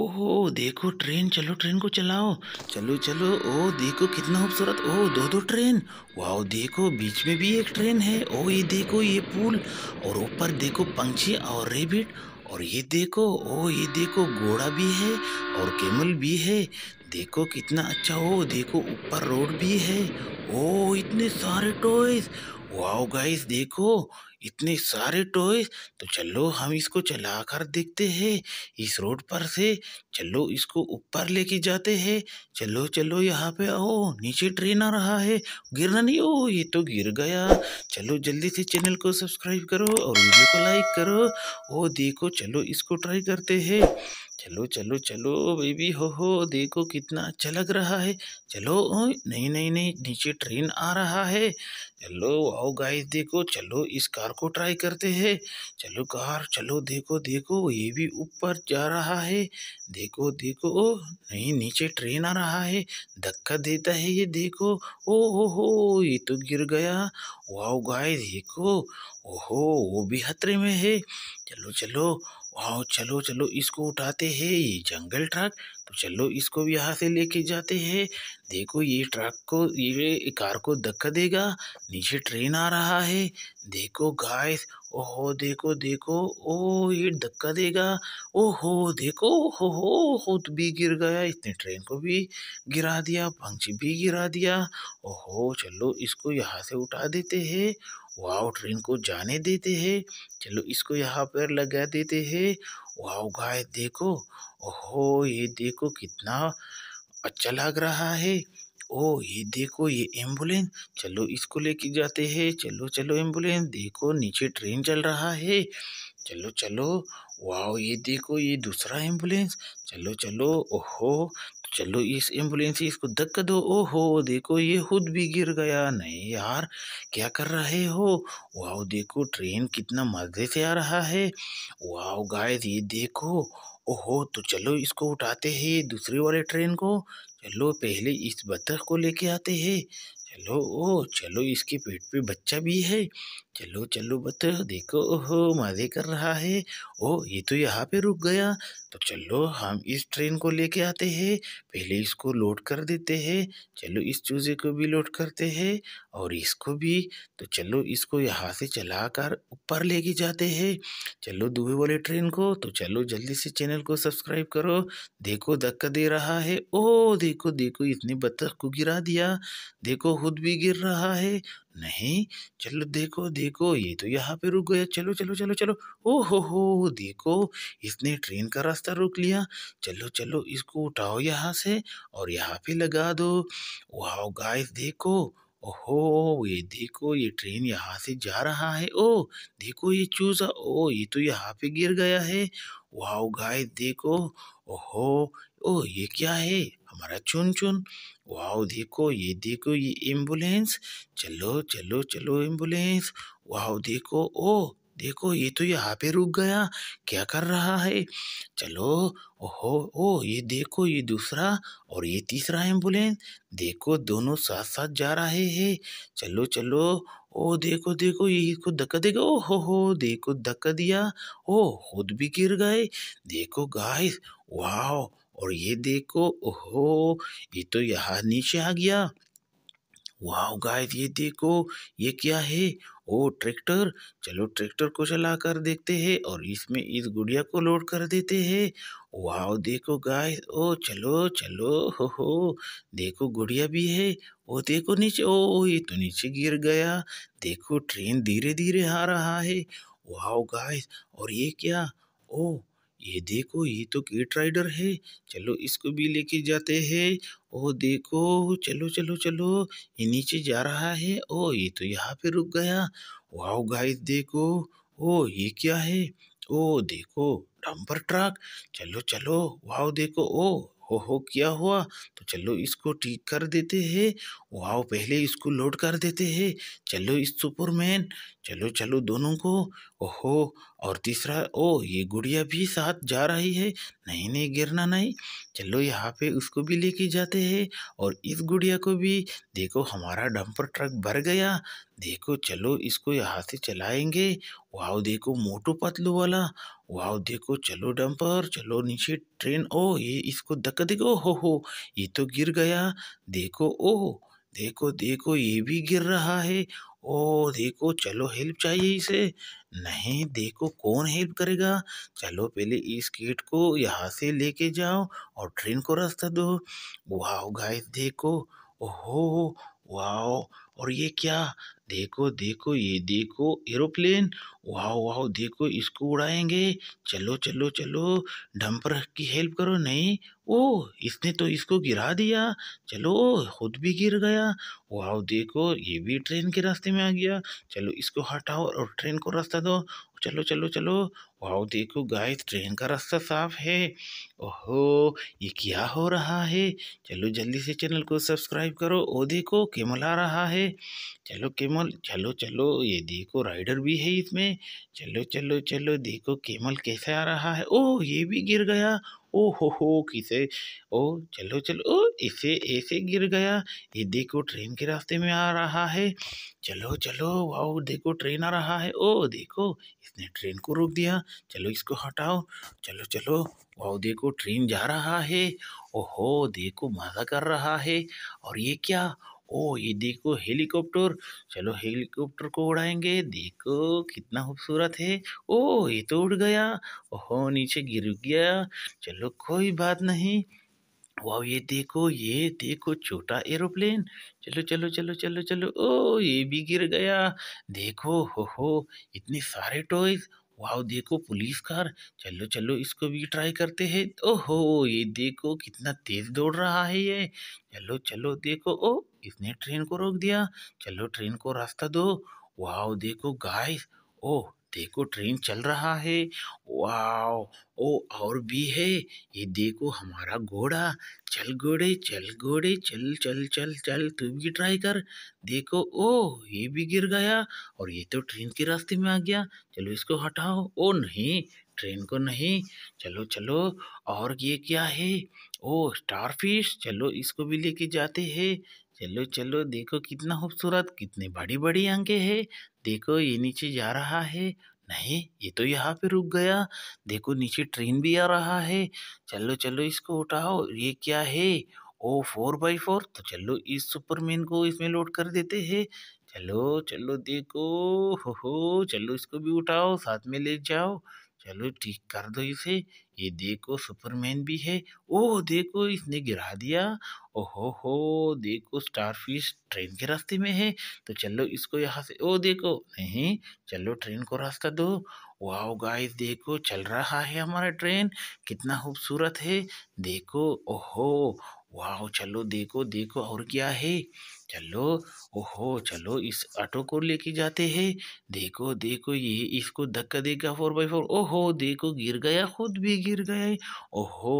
ओहो देखो ट्रेन चलो ट्रेन को चलाओ चलो चलो ओ देखो कितना खूबसूरत ओ दो दो ट्रेन वाओ देखो बीच में भी एक ट्रेन है ओ ये देखो ये पुल और ऊपर देखो पंछी और रेबिट और ये देखो ओ ये देखो घोड़ा भी है और केमल भी है देखो कितना अच्छा हो देखो ऊपर रोड भी है ओ इतने सारे टॉयज वाओ गाइस देखो इतने सारे टॉय तो चलो हम इसको चला कर देखते हैं इस रोड पर से चलो इसको ऊपर लेके जाते हैं चलो चलो यहाँ पे आओ नीचे ट्रेन आ रहा है गिरना नहीं ओ ये तो गिर गया चलो जल्दी से चैनल को सब्सक्राइब करो और वीडियो को लाइक करो ओ देखो चलो इसको ट्राई करते हैं चलो चलो चलो बेबी हो हो देखो कितना अच्छा लग रहा है चलो नहीं नहीं नहीं नीचे ट्रेन आ रहा है चलो आओ गाइस देखो चलो इस कार को ट्राई करते हैं चलो कार चलो देखो देखो ये भी ऊपर जा रहा है देखो देखो ओ नहीं नीचे ट्रेन आ रहा है धक्का देता है ये देखो ओ हो हो ये तो गिर गया वाओ गाइस देखो ओहो वो भी खतरे में है चलो चलो वाह चलो चलो इसको उठाते हैं ये जंगल ट्रक तो चलो इसको भी यहाँ से लेके जाते हैं देखो ये ट्रक को ये कार को धक्का देगा नीचे ट्रेन आ रहा है देखो गाइस ओहो देखो देखो ओ ये धक्का देगा ओहो देखो हो हो खुद भी गिर गया इसने ट्रेन को भी गिरा दिया पंछी भी गिरा दिया ओहो चलो इसको यहाँ से उठा देते हैं वाओ ट्रेन को जाने देते हैं चलो इसको यहाँ पर लगा देते हैं वाओ गाय देखो ओहो ये देखो कितना अच्छा लग रहा है ओ ये देखो ये एम्बुलेंस चलो इसको लेके जाते हैं चलो चलो एम्बुलेंस देखो नीचे ट्रेन चल रहा है चलो चलो वाओ ये देखो ये दूसरा एम्बुलेंस चलो चलो ओहो तो चलो इस एम्बुलेंस इसको धक् दो ओहो देखो ये खुद भी गिर गया नहीं यार क्या कर रहे हो वाओ देखो ट्रेन कितना मज़े से आ रहा है वाओ गाइस ये देखो ओहो तो चलो इसको उठाते हैं दूसरे वाले ट्रेन को चलो पहले इस बतख को लेके आते हैं चलो ओ चलो इसके पेट पे बच्चा भी है चलो चलो बत देखो ओहो मज़े कर रहा है ओ ये तो यहाँ पे रुक गया तो चलो हम इस ट्रेन को लेके आते हैं पहले इसको लोड कर देते हैं चलो इस चूज़े को भी लोड करते हैं और इसको भी तो चलो इसको यहाँ से चला कर ऊपर लेके जाते हैं चलो दुबे वाले ट्रेन को तो चलो जल्दी से चैनल को सब्सक्राइब करो देखो धक्का दे रहा है ओ देखो देखो इसने बतख को गिरा दिया देखो खुद भी गिर रहा है नहीं चलो देखो देखो ये तो यहाँ पे रुक गया चलो चलो चलो चलो ओ हो हो देखो इसने ट्रेन का रास्ता रोक लिया चलो चलो इसको उठाओ यहाँ से और यहाँ पे लगा दो वाह गाइस देखो ओहो ये देखो ये ट्रेन यहाँ से जा रहा है ओ देखो ये चूजा ओ ये तो यहाँ पे गिर गया है वाह गाइस देखो ओहो ओ ये क्या है हमारा चुन चुन वाह देखो ये देखो ये एम्बुलेंस चलो चलो चलो एम्बुलेंस वाओ देखो ओ देखो ये तो यहाँ पे रुक गया क्या कर रहा है चलो ओहो ओ ये देखो ये दूसरा और ये तीसरा एम्बुलेंस देखो दोनों साथ साथ जा रहे हैं चलो चलो ओ देखो देखो ये इसको धक्का देगा ओ हो हो देखो धक्का दिया ओ खुद भी गिर गए देखो गाइस वाह और ये देखो ओहो ये तो यहाँ नीचे आ गया वाह गाइस ये देखो ये क्या है ओ ट्रैक्टर चलो ट्रैक्टर को चला कर देखते हैं और इसमें इस गुड़िया को लोड कर देते हैं वाह देखो गाइस ओ चलो चलो हो हो देखो गुड़िया भी है ओ देखो नीचे ओ, ओ ये तो नीचे गिर गया देखो ट्रेन धीरे धीरे आ रहा है वाह गाइस और ये क्या ओ ये देखो ये तो गेट राइडर है चलो इसको भी लेके जाते हैं ओ देखो चलो चलो चलो ये नीचे जा रहा है ओ ये तो यहाँ पे रुक गया वाओ गाइस देखो ओ ये क्या है ओ देखो डंपर ट्रक चलो चलो वाओ देखो ओ हो हो क्या हुआ तो चलो इसको ठीक कर देते हैं वाओ पहले इसको लोड कर देते हैं चलो इस सुपरमैन चलो चलो दोनों को ओहो और तीसरा ओ ये गुड़िया भी साथ जा रही है नहीं नहीं गिरना नहीं चलो यहाँ पे उसको भी लेके जाते हैं और इस गुड़िया को भी देखो हमारा डंपर ट्रक भर गया देखो चलो इसको यहाँ से चलाएंगे वाओ देखो मोटो पतलू वाला वाओ देखो चलो डंपर चलो नीचे ट्रेन ओ ये इसको धक्का देखो हो हो ये तो गिर गया देखो ओह देखो देखो ये भी गिर रहा है ओ देखो चलो हेल्प चाहिए इसे नहीं देखो कौन हेल्प करेगा चलो पहले इस गेट को यहाँ से लेके जाओ और ट्रेन को रास्ता दो वाह गाइस देखो ओहो वाह और ये क्या देखो देखो ये देखो एरोप्लेन वाह वाह देखो इसको उड़ाएंगे चलो चलो चलो डंपर की हेल्प करो नहीं ओह इसने तो इसको गिरा दिया चलो खुद भी गिर गया वाह देखो ये भी ट्रेन के रास्ते में आ गया चलो इसको हटाओ और ट्रेन को रास्ता दो चलो चलो चलो वाह देखो गाय ट्रेन का रास्ता साफ है ओहो ये क्या हो रहा है चलो जल्दी से चैनल को सब्सक्राइब करो ओ देखो केमल आ रहा है चलो केमल चलो चलो ये देखो राइडर भी है इसमें चलो चलो चलो देखो केमल कैसे आ रहा है ओह ये भी गिर गया ओ हो हो किसे ओ चलो चलो ओ इसे ऐसे गिर गया ये देखो ट्रेन के रास्ते में आ रहा है चलो चलो वाओ देखो ट्रेन आ रहा है ओ देखो इसने ट्रेन को रोक दिया चलो इसको हटाओ चलो चलो वाओ देखो ट्रेन जा रहा है ओहो देखो मज़ा कर रहा है और ये क्या ओ ये देखो हेलीकॉप्टर चलो हेलीकॉप्टर को उड़ाएंगे देखो कितना खूबसूरत है ओ ये तो उड़ गया ओहो नीचे गिर गया चलो कोई बात नहीं वाह ये देखो ये देखो छोटा एरोप्लेन चलो चलो चलो चलो चलो ओ ये भी गिर गया देखो हो हो इतने सारे टॉयज वाह देखो पुलिस कार चलो चलो इसको भी ट्राई करते हैं ओहो ये देखो कितना तेज दौड़ रहा है ये चलो चलो देखो ओ इसने ट्रेन को रोक दिया चलो ट्रेन को रास्ता दो वाह देखो गाइस ओह देखो ट्रेन चल रहा है वाओ ओ और भी है ये देखो हमारा घोड़ा चल घोड़े चल घोड़े चल चल चल चल तू भी ट्राई कर देखो ओ ये भी गिर गया और ये तो ट्रेन के रास्ते में आ गया चलो इसको हटाओ ओ नहीं ट्रेन को नहीं चलो चलो और ये क्या है ओ स्टार फिश चलो इसको भी लेके जाते हैं चलो चलो देखो कितना खूबसूरत कितने बड़ी बड़ी आंखें हैं देखो ये नीचे जा रहा है नहीं ये तो यहाँ पे रुक गया देखो नीचे ट्रेन भी आ रहा है चलो चलो इसको उठाओ ये क्या है ओ फोर बाई फोर तो चलो इस सुपरमैन को इसमें लोड कर देते हैं चलो चलो देखो हो हो चलो इसको भी उठाओ साथ में ले जाओ चलो ठीक कर दो इसे ये देखो सुपरमैन भी है ओह देखो इसने गिरा दिया ओहो हो देखो स्टारफिश ट्रेन के रास्ते में है तो चलो इसको यहाँ से ओ देखो नहीं चलो ट्रेन को रास्ता दो वाओ गाइस देखो चल रहा है हमारा ट्रेन कितना खूबसूरत है देखो ओहो वाह चलो देखो देखो और क्या है चलो ओहो चलो इस ऑटो को लेके जाते हैं देखो देखो ये इसको धक्का देगा फोर बाई फोर ओहो देखो गिर गया खुद भी गिर गया ओहो